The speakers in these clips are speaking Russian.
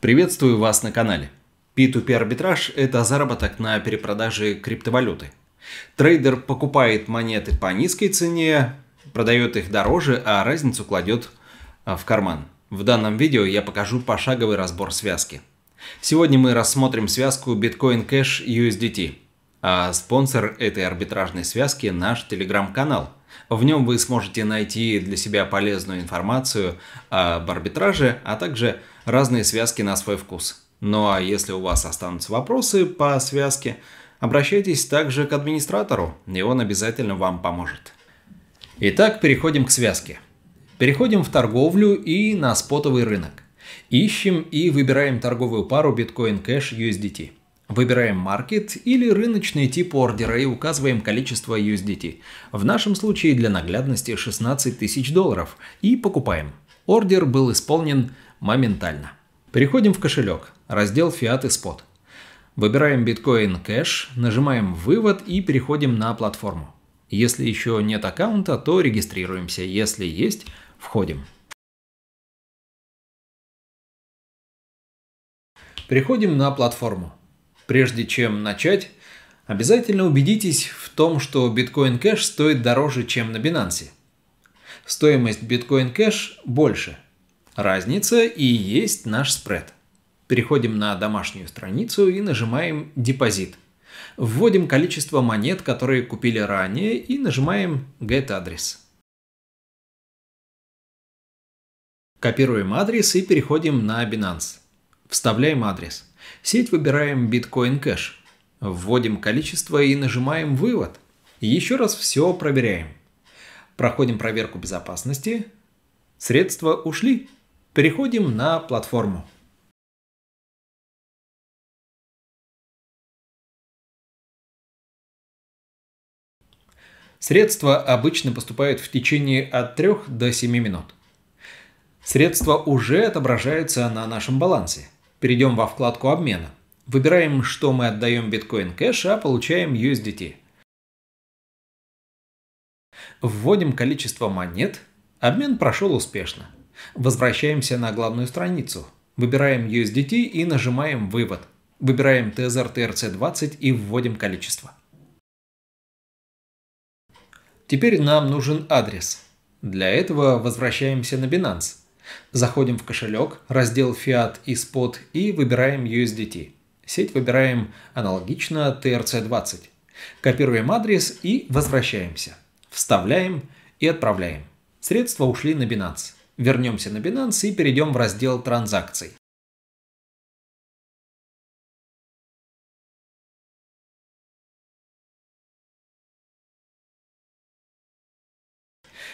Приветствую вас на канале. P2P арбитраж – это заработок на перепродаже криптовалюты. Трейдер покупает монеты по низкой цене, продает их дороже, а разницу кладет а, в карман. В данном видео я покажу пошаговый разбор связки. Сегодня мы рассмотрим связку Bitcoin Cash USDT, а спонсор этой арбитражной связки – наш телеграм-канал – в нем вы сможете найти для себя полезную информацию об арбитраже, а также разные связки на свой вкус. Ну а если у вас останутся вопросы по связке, обращайтесь также к администратору, и он обязательно вам поможет. Итак, переходим к связке. Переходим в торговлю и на спотовый рынок. Ищем и выбираем торговую пару Bitcoin Cash USDT. Выбираем Market или рыночный тип ордера и указываем количество USDT. В нашем случае для наглядности 16 тысяч долларов. И покупаем. Ордер был исполнен моментально. Переходим в кошелек. Раздел Fiat и Spot. Выбираем Bitcoin Cash, нажимаем «Вывод» и переходим на платформу. Если еще нет аккаунта, то регистрируемся. Если есть, входим. Переходим на платформу. Прежде чем начать, обязательно убедитесь в том, что Bitcoin Cash стоит дороже, чем на Binance. Стоимость Bitcoin Cash больше. Разница и есть наш спред. Переходим на домашнюю страницу и нажимаем «Депозит». Вводим количество монет, которые купили ранее, и нажимаем «Get адрес». Копируем адрес и переходим на Binance. Вставляем адрес. Сеть выбираем Bitcoin Cash. Вводим количество и нажимаем «Вывод». Еще раз все проверяем. Проходим проверку безопасности. Средства ушли. Переходим на платформу. Средства обычно поступают в течение от 3 до 7 минут. Средства уже отображаются на нашем балансе – Перейдем во вкладку обмена. Выбираем, что мы отдаем Bitcoin Cash, а получаем USDT. Вводим количество монет. Обмен прошел успешно. Возвращаемся на главную страницу. Выбираем USDT и нажимаем «Вывод». Выбираем Tether TRC20 и вводим количество. Теперь нам нужен адрес. Для этого возвращаемся на Binance. Заходим в кошелек, раздел Fiat и Spot и выбираем USDT. Сеть выбираем аналогично TRC20. Копируем адрес и возвращаемся. Вставляем и отправляем. Средства ушли на Binance. Вернемся на Binance и перейдем в раздел «Транзакций».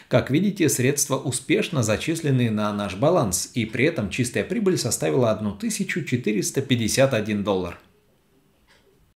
Как видите, средства успешно зачислены на наш баланс, и при этом чистая прибыль составила 1451 доллар.